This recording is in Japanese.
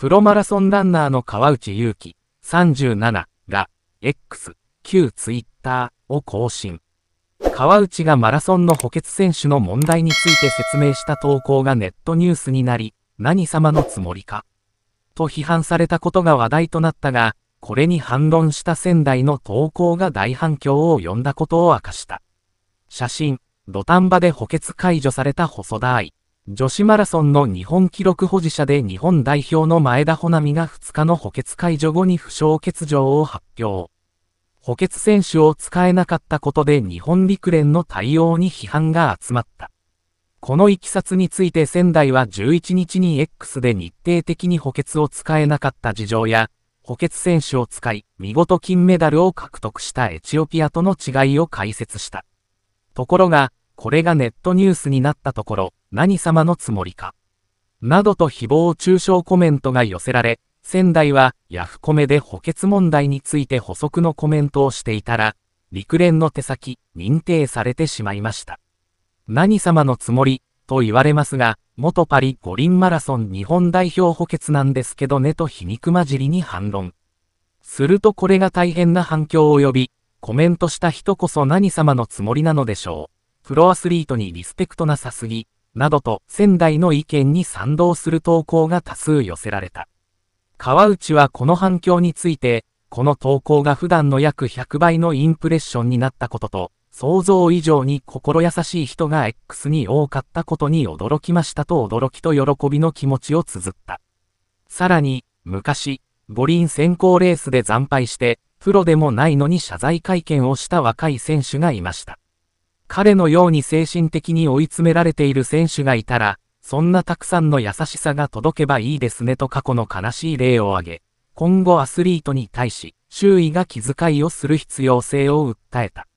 プロマラソンランナーの川内優輝37が X、旧 Twitter を更新。川内がマラソンの補欠選手の問題について説明した投稿がネットニュースになり、何様のつもりか。と批判されたことが話題となったが、これに反論した仙台の投稿が大反響を呼んだことを明かした。写真、土壇場で補欠解除された細田愛。女子マラソンの日本記録保持者で日本代表の前田穂波が2日の補欠解除後に負傷欠場を発表。補欠選手を使えなかったことで日本陸連の対応に批判が集まった。このいきさつについて仙台は11日に X で日程的に補欠を使えなかった事情や、補欠選手を使い、見事金メダルを獲得したエチオピアとの違いを解説した。ところが、これがネットニュースになったところ、何様のつもりか。などと誹謗中傷コメントが寄せられ、仙台はヤフコメで補欠問題について補足のコメントをしていたら、陸連の手先、認定されてしまいました。何様のつもり、と言われますが、元パリ五輪マラソン日本代表補欠なんですけどねと皮肉交じりに反論。するとこれが大変な反響を呼び、コメントした人こそ何様のつもりなのでしょう。プロアスリートにリスペクトなさすぎ、などと仙台の意見に賛同する投稿が多数寄せられた。川内はこの反響について、この投稿が普段の約100倍のインプレッションになったことと、想像以上に心優しい人が X に多かったことに驚きましたと驚きと喜びの気持ちを綴った。さらに、昔、五輪選考レースで惨敗して、プロでもないのに謝罪会見をした若い選手がいました。彼のように精神的に追い詰められている選手がいたら、そんなたくさんの優しさが届けばいいですねと過去の悲しい例を挙げ、今後アスリートに対し、周囲が気遣いをする必要性を訴えた。